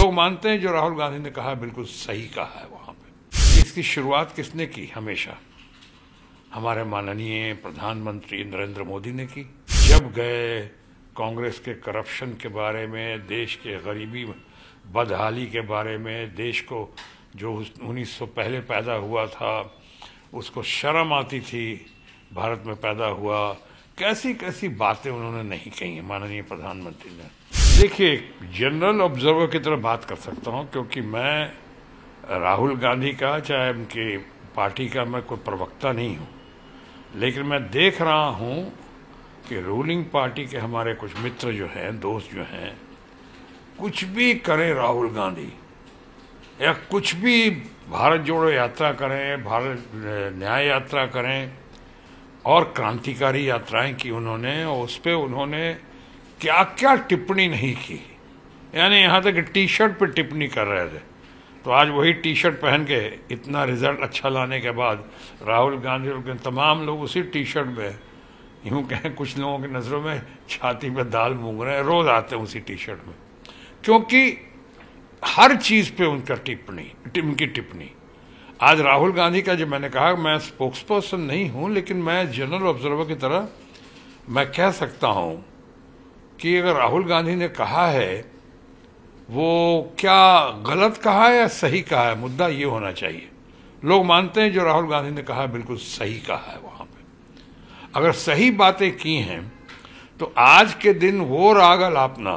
लोग मानते हैं जो राहुल गांधी ने कहा बिल्कुल सही कहा है वहाँ पे इसकी शुरुआत किसने की हमेशा हमारे माननीय प्रधानमंत्री नरेंद्र मोदी ने की जब गए कांग्रेस के करप्शन के बारे में देश के गरीबी बदहाली के बारे में देश को जो उन्नीस सौ पहले पैदा हुआ था उसको शर्म आती थी भारत में पैदा हुआ कैसी कैसी बातें उन्होंने नहीं कही माननीय प्रधानमंत्री ने देखिए जनरल ऑब्जर्वर की तरफ बात कर सकता हूँ क्योंकि मैं राहुल गांधी का चाहे उनकी पार्टी का मैं कोई प्रवक्ता नहीं हूं लेकिन मैं देख रहा हूं कि रूलिंग पार्टी के हमारे कुछ मित्र जो हैं दोस्त जो हैं कुछ भी करें राहुल गांधी या कुछ भी भारत जोड़ो यात्रा करें भारत न्याय यात्रा करें और क्रांतिकारी यात्राएं की उन्होंने उस पर उन्होंने क्या क्या टिप्पणी नहीं की यानी यहाँ तक टी शर्ट पर टिप्पणी कर रहे थे तो आज वही टी शर्ट पहन के इतना रिजल्ट अच्छा लाने के बाद राहुल गांधी और तमाम लोग उसी टी शर्ट में यूँ कहें कुछ लोगों की नज़रों में छाती में दाल मूंग रहे हैं रोज़ आते हैं उसी टी शर्ट में क्योंकि हर चीज़ पे उनका टिप्पणी उनकी टिप्पणी आज राहुल गांधी का जो मैंने कहा मैं स्पोक्स पर्सन नहीं हूँ लेकिन मैं जनरल ऑब्जर्वर की तरह मैं कह सकता हूँ कि अगर राहुल गांधी ने कहा है वो क्या गलत कहा है या सही कहा है मुद्दा ये होना चाहिए लोग मानते हैं जो राहुल गांधी ने कहा बिल्कुल सही कहा है वहाँ पे अगर सही बातें की हैं तो आज के दिन वो राग अलापना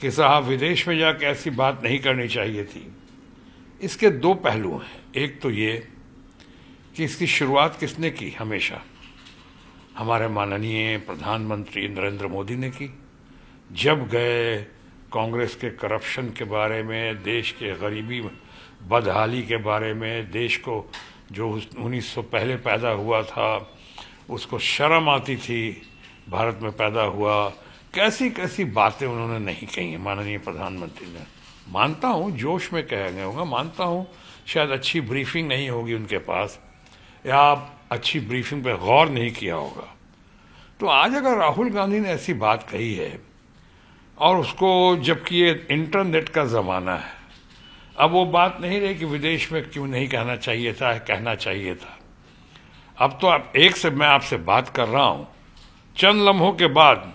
कि साहब विदेश में जाकर ऐसी बात नहीं करनी चाहिए थी इसके दो पहलू हैं एक तो ये कि इसकी शुरुआत किसने की हमेशा हमारे माननीय प्रधानमंत्री नरेंद्र मोदी ने की जब गए कांग्रेस के करप्शन के बारे में देश के गरीबी बदहाली के बारे में देश को जो उन्नीस सौ पहले पैदा हुआ था उसको शर्म आती थी भारत में पैदा हुआ कैसी कैसी बातें उन्होंने नहीं कही माननीय प्रधानमंत्री ने मानता हूँ जोश में कह गए होगा मानता हूँ शायद अच्छी ब्रीफिंग नहीं होगी उनके पास या आप अच्छी ब्रीफिंग पर गौर नहीं किया होगा तो आज अगर राहुल गांधी ने ऐसी बात कही है और उसको जबकि ये इंटरनेट का ज़माना है अब वो बात नहीं रही कि विदेश में क्यों नहीं कहना चाहिए था कहना चाहिए था अब तो आप एक से मैं आपसे बात कर रहा हूँ चंद लम्हों के बाद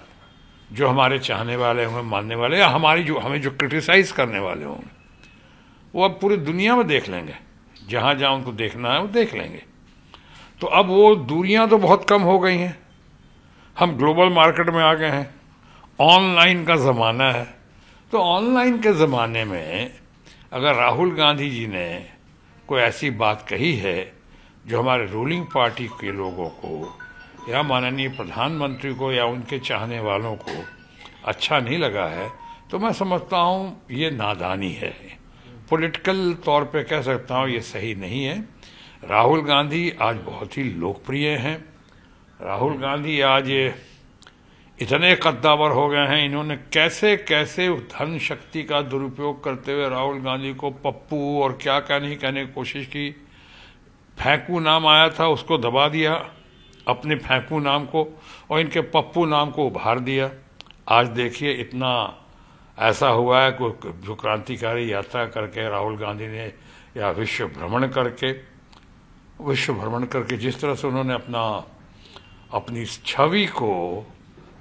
जो हमारे चाहने वाले होंगे मानने वाले या हमारी जो हमें जो क्रिटिसाइज करने वाले होंगे वो अब पूरी दुनिया में देख लेंगे जहाँ जहाँ उनको देखना है वो देख लेंगे तो अब वो दूरियां तो बहुत कम हो गई हैं हम ग्लोबल मार्केट में आ गए हैं ऑनलाइन का ज़माना है तो ऑनलाइन के ज़माने में अगर राहुल गांधी जी ने कोई ऐसी बात कही है जो हमारे रूलिंग पार्टी के लोगों को या माननीय प्रधानमंत्री को या उनके चाहने वालों को अच्छा नहीं लगा है तो मैं समझता हूँ ये नादानी है पॉलिटिकल तौर पे कह सकता हूँ ये सही नहीं है राहुल गांधी आज बहुत ही लोकप्रिय हैं राहुल गांधी आज इतने कद्दावर हो गए हैं इन्होंने कैसे कैसे धन शक्ति का दुरुपयोग करते हुए राहुल गांधी को पप्पू और क्या क्या नहीं कहने की कोशिश की फेंकू नाम आया था उसको दबा दिया अपने फैंकू नाम को और इनके पप्पू नाम को उभार दिया आज देखिए इतना ऐसा हुआ है जो क्रांतिकारी यात्रा करके राहुल गांधी ने या विश्व भ्रमण करके विश्व भ्रमण करके जिस तरह से उन्होंने अपना अपनी छवि को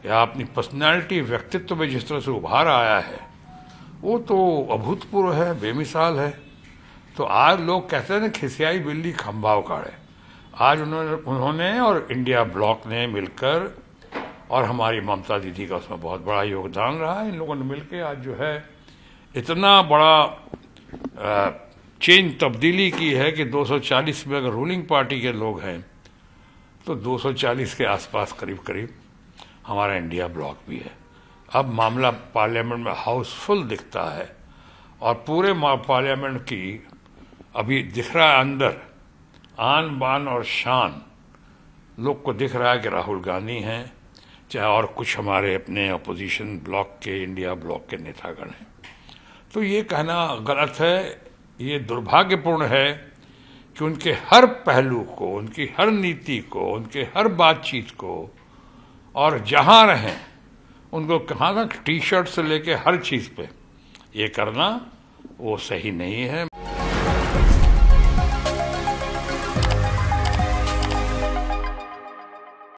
या अपनी पर्सनैलिटी व्यक्तित्व में जिस तरह से उभार आया है वो तो अभूतपूर्व है बेमिसाल है तो आज लोग कहते हैं ना खिसियाई बिल्ली खम्भाव काड़े आज उन्होंने उन्होंने और इंडिया ब्लॉक ने मिलकर और हमारी ममता दीदी का उसमें बहुत बड़ा योगदान रहा इन लोगों ने मिलकर आज जो है इतना बड़ा आ, चेंज तब्दीली की है कि 240 में अगर रूलिंग पार्टी के लोग हैं तो 240 के आसपास करीब करीब हमारा इंडिया ब्लॉक भी है अब मामला पार्लियामेंट में हाउसफुल दिखता है और पूरे पार्लियामेंट की अभी दिख रहा है अंदर आन बान और शान लोग को दिख रहा है कि राहुल गांधी हैं चाहे और कुछ हमारे अपने अपोजिशन ब्लॉक के इंडिया ब्लॉक के नेतागण हैं तो ये कहना गलत है ये दुर्भाग्यपूर्ण है कि उनके हर पहलू को उनकी हर नीति को उनके हर बातचीत को और जहाँ रहें उनको कहाँ तक टी शर्ट से लेके हर चीज़ पे ये करना वो सही नहीं है